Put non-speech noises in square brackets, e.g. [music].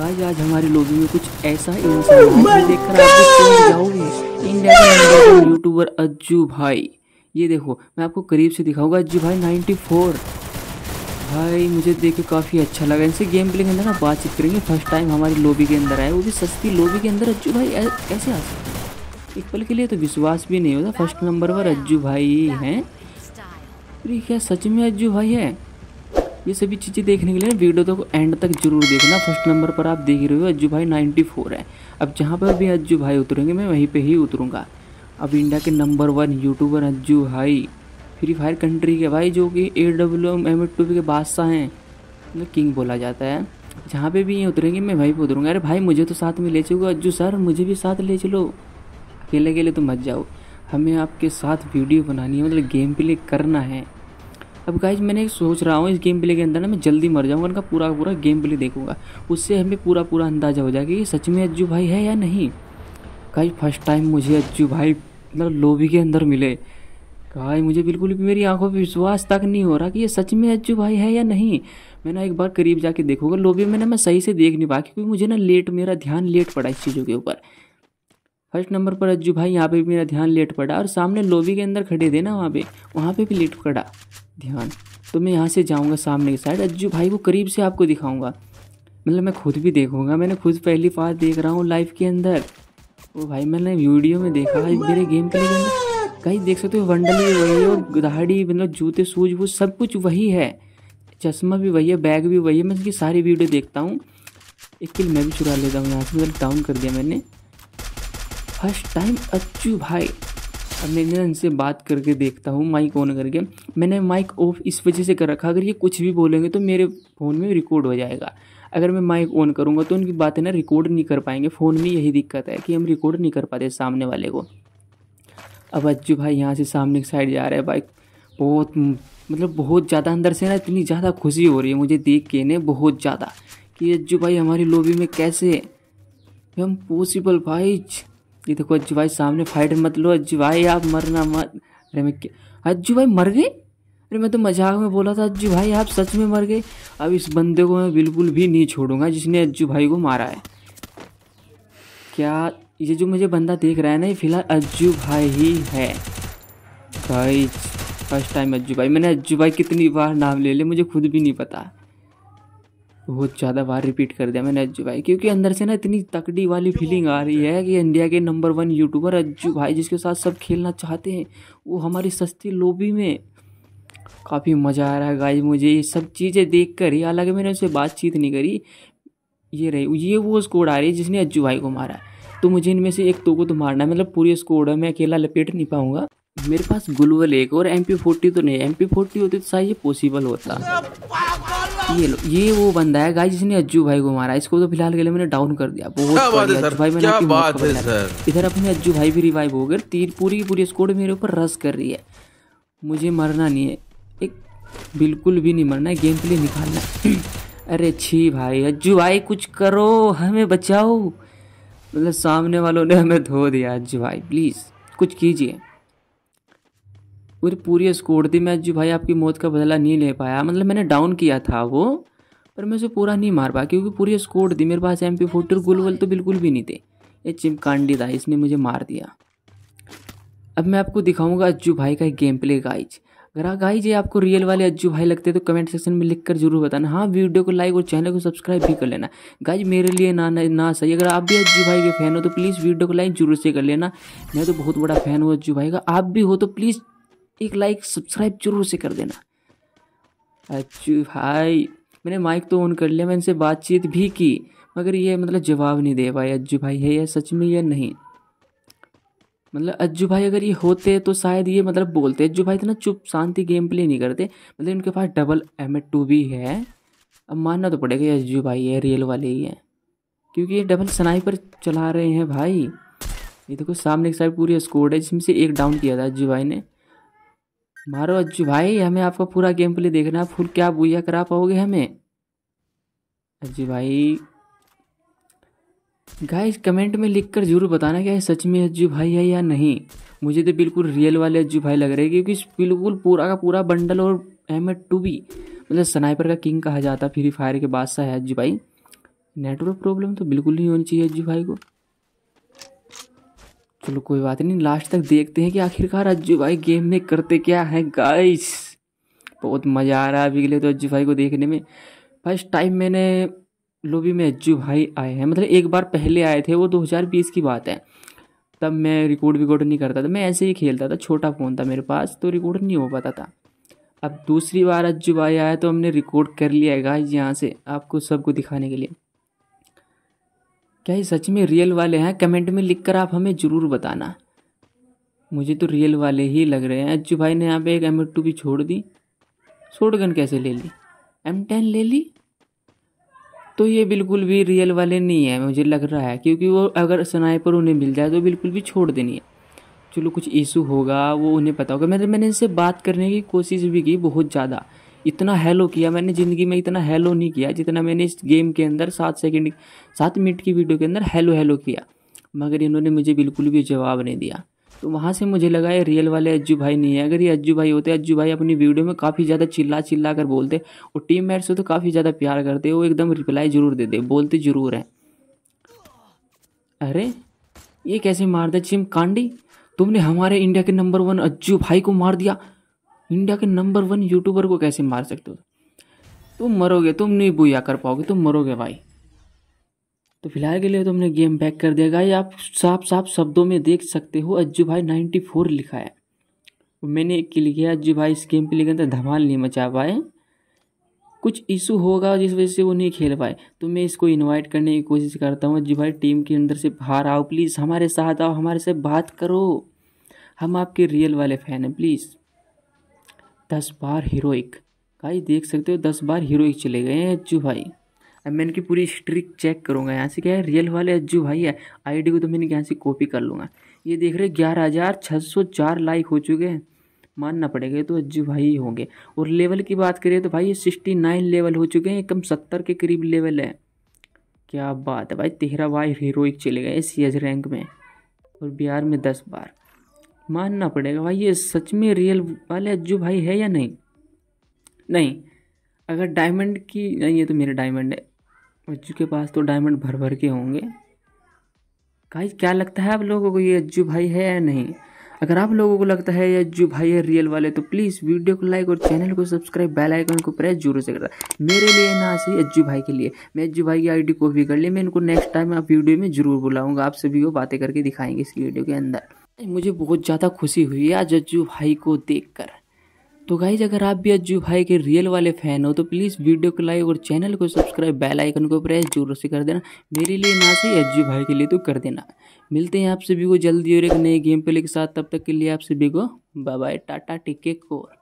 guys आज हमारी lobby में कुछ ऐसा इंसान देखकर आप oh जाओगे इंडिया यूट्यूबर अज्जू भाई ये देखो मैं आपको करीब से दिखाऊंगा अज्जू भाई 94 भाई मुझे देख के काफ़ी अच्छा लगा इनसे गेम प्ले के अंदर ना बातचीत करेंगे फर्स्ट टाइम हमारी लॉबी के अंदर आए वो भी सस्ती लॉबी के अंदर अज्जू भाई ऐसे आ सकते हैं एक पल के लिए तो विश्वास भी नहीं होता फर्स्ट नंबर पर अज्जू भाई हैं क्या सच में अज्जू भाई है ये सभी चीज़ें देखने के लिए वीडियो तक तो एंड तक जरूर देखना फर्स्ट नंबर पर आप देख रहे हो अज्जू भाई नाइन्टी फोर है अब जहाँ पर भी अज्जू भाई उतरेंगे मैं वहीं पर ही उतरूँगा अब इंडिया के नंबर वन यूट्यूबर अज्जू भाई फ्री फायर कंट्री के भाई जो कि A W M M two के बादशाह हैं किंग बोला जाता है जहाँ पर भी ये उतरेंगे मैं वहीं पर उतरूँगा अरे भाई मुझे तो साथ में ले चलो अज्जू सर मुझे भी साथ ले चलो अकेले अकेले तो मत जाओ हमें आपके साथ वीडियो बनानी है मतलब गेम प्ले करना है अब गाइज मैंने सोच रहा हूँ इस गेम प्ले के अंदर ना मैं जल्दी मर जाऊँगा इनका पूरा पूरा गेम प्ले देखूंगा उससे हमें पूरा पूरा अंदाजा हो जाएगा कि सच में अज्जू भाई है या नहीं गाइज फर्स्ट टाइम मुझे अज्जू भाई मतलब लोबी के अंदर मिले गाइज मुझे बिल्कुल भी मेरी आंखों पर विश्वास तक नहीं हो रहा कि ये सच में अज्जू भाई है या नहीं मैं ना एक बार करीब जाके देखूंगा लोबी में ना मैं सही से देख नहीं पाया क्योंकि मुझे ना लेट मेरा ध्यान लेट पड़ा इस चीज़ों के ऊपर फर्स्ट नंबर पर अज्जू भाई यहाँ पे भी मेरा ध्यान लेट पड़ा और सामने लोबी के अंदर खड़े थे ना वहाँ पे वहाँ पे भी लेट पड़ा ध्यान तो मैं यहाँ से जाऊँगा सामने की साइड अज्जू भाई को करीब से आपको दिखाऊँगा मतलब मैं खुद भी देखूँगा मैंने खुद पहली बार देख रहा हूँ लाइफ के अंदर वो भाई मैंने वीडियो में देखा है मेरे गेम के अंदर तो- कहीं देख सकते हो वंडल भी वही है और दाढ़ी मतलब जूते सूज वो सब कुछ वही है चश्मा भी वही है बैग भी वही है मैं उसकी सारी वीडियो देखता हूँ एक किल मैं भी चुरा लेता हूँ यहाँ से मतलब डाउन कर दिया मैंने फर्स्ट टाइम अच्छू भाई अब मैंने ना इनसे बात करके देखता हूँ माइक ऑन करके मैंने माइक ऑफ इस वजह से कर रखा अगर ये कुछ भी बोलेंगे तो मेरे फ़ोन में रिकॉर्ड हो जाएगा अगर मैं माइक ऑन करूँगा तो उनकी बातें ना रिकॉर्ड नहीं कर पाएंगे फ़ोन में यही दिक्कत है कि हम रिकॉर्ड नहीं कर पाते सामने वाले को अब अज्जू भाई यहाँ से सामने की साइड जा रहा है बाइक बहुत मतलब बहुत ज़्यादा अंदर से ना इतनी ज़्यादा खुशी हो रही है मुझे देख के इन्हें बहुत ज़्यादा कि अज्जू भाई हमारी लॉबी में कैसे हम पॉसिबल भाई ये देखो अज्जू भाई सामने फाइट मत लो अज्जू भाई आप मरना मत अरे मैं क्या अज्जू भाई मर गए अरे मैं तो मजाक में बोला था अज्जू भाई आप सच में मर गए अब इस बंदे को मैं बिल्कुल भी नहीं छोड़ूंगा जिसने अज्जू भाई को मारा है क्या ये जो मुझे बंदा देख रहा है ना ये फिलहाल अज्जू भाई ही है भाई फर्स्ट टाइम अज्जू भाई मैंने अज्जू भाई कितनी बार नाम ले लिया मुझे खुद भी नहीं पता बहुत ज़्यादा बार रिपीट कर दिया मैंने अज्जू भाई क्योंकि अंदर से ना इतनी तकड़ी वाली फीलिंग आ रही है कि इंडिया के नंबर वन यूट्यूबर अज्जू भाई जिसके साथ सब खेलना चाहते हैं वो हमारी सस्ती लोबी में काफ़ी मज़ा आ रहा है गाइज मुझे ये सब चीज़ें देख कर ही हालांकि मैंने उससे बातचीत नहीं करी ये रही ये वो स्कोड आ रही है जिसने अज्जू भाई को मारा तो मुझे इनमें से एक तो को तो मारना है मतलब पूरी स्कोड है मैं अकेला लपेट नहीं पाऊंगा मेरे पास गुलवल एक और एम पी फोर्टी तो नहीं एम पी फोर्टी होती तो शायद ये पॉसिबल होता ये लो ये वो बंदा है गाइस जिसने अज्जू भाई को मारा इसको तो फिलहाल के लिए मैंने डाउन कर दिया बहुत बात है सर भाई मैंने क्या बात है सर इधर अपने अज्जू भाई भी रिवाइव हो गए तीन पूरी पूरी स्कोड मेरे ऊपर रस कर रही है मुझे मरना नहीं है एक बिल्कुल भी नहीं मरना है गेम प्ले निकालना [clears throat] अरे छी भाई अज्जू भाई कुछ करो हमें बचाओ मतलब सामने वालों ने हमें धो दिया अज्जू भाई प्लीज़ कुछ कीजिए पूरी पूरी स्कोर दी मैं जो भाई आपकी मौत का बदला नहीं ले पाया मतलब मैंने डाउन किया था वो पर मैं उसे पूरा नहीं मार पाया क्योंकि पूरी स्कोर दी मेरे पास एम पी फोर्टी गुल गुलवल तो बिल्कुल भी नहीं थे ये चिमकांडी था इसने मुझे मार दिया अब मैं आपको दिखाऊंगा अज्जू भाई का एक गेम प्ले गाइज अगर हाँ गाइज ये आपको रियल वाले अज्जू भाई लगते हैं तो कमेंट सेक्शन में लिख कर जरूर बताना हाँ वीडियो को लाइक और चैनल को सब्सक्राइब भी कर लेना गाइज मेरे लिए ना ना, ना सही अगर आप भी अज्जू भाई के फैन हो तो प्लीज़ वीडियो को लाइक जरूर से कर लेना मैं तो बहुत बड़ा फैन हूँ अज्जू भाई का आप भी हो तो प्लीज़ एक लाइक सब्सक्राइब जरूर से कर देना अच्छू भाई मैंने माइक तो ऑन कर लिया मैं इनसे बातचीत भी की मगर ये मतलब जवाब नहीं दे पाए अज्जू भाई है या सच में या नहीं मतलब अज्जू भाई अगर ये होते तो शायद ये मतलब बोलते अज्जू भाई इतना चुप शांति गेम प्ले नहीं करते मतलब इनके पास डबल एम एड टू भी है अब मानना तो पड़ेगा ये अज्जू भाई है रियल वाले ही है क्योंकि ये डबल स्नाइपर चला रहे हैं भाई ये देखो सामने की साइड पूरी स्कोर है जिसमें से एक डाउन किया था अज्जू भाई ने मारो अज्जू भाई हमें आपका पूरा गेम प्ले देखना है फुल क्या बुया करा पाओगे हमें अज्जू भाई गाइस कमेंट में लिखकर जरूर बताना क्या सच में अज्जू भाई है या नहीं मुझे तो बिल्कुल रियल वाले अज्जू भाई लग रहे हैं क्योंकि बिल्कुल पूरा का पूरा बंडल और एम एड टू भी मतलब स्नाइपर का किंग कहा जाता फ्री फायर के बादशाह है अज्जू भाई नेटवर्क प्रॉब्लम तो बिल्कुल नहीं होनी चाहिए अज्जू भाई को चलो तो कोई बात नहीं लास्ट तक देखते हैं कि आखिरकार अज्जू भाई गेम में करते क्या है गाइस बहुत मज़ा आ रहा है अभी के लिए तो अज्जू भाई को देखने में फर्स्ट टाइम मैंने लोबी में अज्जू भाई आए हैं मतलब एक बार पहले आए थे वो 2020 की बात है तब मैं रिकॉर्ड विकॉर्ड नहीं करता था मैं ऐसे ही खेलता था छोटा फ़ोन था मेरे पास तो रिकॉर्ड नहीं हो पाता था अब दूसरी बार अज्जू भाई आया तो हमने रिकॉर्ड कर लिया है गाइस यहाँ से आपको सबको दिखाने के लिए क्या ये सच में रियल वाले हैं कमेंट में लिख कर आप हमें ज़रूर बताना मुझे तो रियल वाले ही लग रहे हैं अज्जू भाई ने यहाँ पे एक एम टू भी छोड़ दी शोट गन कैसे ले ली एम टेन ले ली तो ये बिल्कुल भी रियल वाले नहीं है मुझे लग रहा है क्योंकि वो अगर स्नाइपर उन्हें मिल जाए तो बिल्कुल भी छोड़ देनी है चलो कुछ इशू होगा वो उन्हें पता होगा मैंने मैंने इनसे बात करने की कोशिश भी की बहुत ज़्यादा इतना हैलो किया मैंने ज़िंदगी में इतना हैलो नहीं किया जितना मैंने इस गेम के अंदर सात सेकेंड सात मिनट की वीडियो के अंदर हैलो हैलो किया मगर इन्होंने मुझे बिल्कुल भी जवाब नहीं दिया तो वहाँ से मुझे लगा ये रियल वाले अज्जू भाई नहीं है अगर ये अज्जू भाई होते अज्जू भाई अपनी वीडियो में काफ़ी ज़्यादा चिल्ला चिल्ला कर बोलते और टीम मेट से तो काफ़ी ज़्यादा प्यार करते वो एकदम रिप्लाई ज़रूर देते बोलते ज़रूर हैं अरे ये कैसे मार दे चिम कांडी तुमने हमारे इंडिया के नंबर वन अज्जू भाई को मार दिया इंडिया के नंबर वन यूट्यूबर को कैसे मार सकते हो तुम मरोगे तुम नहीं बुया कर पाओगे तुम मरोगे भाई तो फिलहाल के लिए तुमने गेम बैक कर दिया गाई आप साफ साफ शब्दों में देख सकते हो अज्जू भाई नाइन्टी फोर लिखा है तो मैंने एक किल किया अज्जू भाई इस गेम पे लिखा था धमाल नहीं मचा पाए कुछ इशू होगा जिस वजह से वो नहीं खेल पाए तो मैं इसको इनवाइट करने की कोशिश करता हूँ अज्जू भाई टीम के अंदर से बाहर आओ प्लीज़ हमारे साथ आओ हमारे से बात करो हम आपके रियल वाले फ़ैन हैं प्लीज़ दस बार हीरोइक भाई देख सकते हो दस बार हीरोइक चले गए हैं अज्जू भाई अब मैं इनकी पूरी हिस्ट्री चेक करूँगा यहाँ से क्या है रियल वाले अज्जू भाई है आईडी को तो मैंने यहाँ से कॉपी कर लूँगा ये देख रहे ग्यारह हज़ार छः सौ चार लाइक हो चुके हैं मानना पड़ेगा तो अज्जू भाई होंगे और लेवल की बात करें तो भाई ये सिक्सटी नाइन लेवल हो चुके हैं कम सत्तर के करीब लेवल है क्या बात है भाई तेरह बार हीरोइक चले गए सी एज रैंक में और बिहार में दस बार मानना पड़ेगा भाई ये सच में रियल वाले अज्जू भाई है या नहीं नहीं अगर डायमंड की नहीं ये तो मेरे डायमंड है अज्जू के पास तो डायमंड भर भर के होंगे भाई क्या लगता है आप लोगों को ये अज्जू भाई है या नहीं अगर आप लोगों को लगता है ये अज्जू भाई है रियल वाले तो प्लीज़ वीडियो को लाइक और चैनल को सब्सक्राइब बेल आइकन को प्रेस जरूर से करता मेरे लिए ना सही अज्जू भाई के लिए मैं अज्जू भाई की आईडी कॉपी कर ली मैं इनको नेक्स्ट टाइम आप वीडियो में जरूर बुलाऊंगा आप सभी को बातें करके दिखाएंगे इस वीडियो के अंदर मुझे बहुत ज़्यादा खुशी हुई है आज अज्जू भाई को देखकर तो गाइज अगर आप भी अज्जू भाई के रियल वाले फैन हो तो प्लीज़ वीडियो को लाइक और चैनल को सब्सक्राइब बेल आइकन को प्रेस जरूर से कर देना मेरे लिए ना से अज्जू भाई के लिए तो कर देना मिलते हैं आप सभी को जल्दी और एक नए गेम प्ले के साथ तब तक के लिए आप सभी को बाय बाय टाटा टिके कोर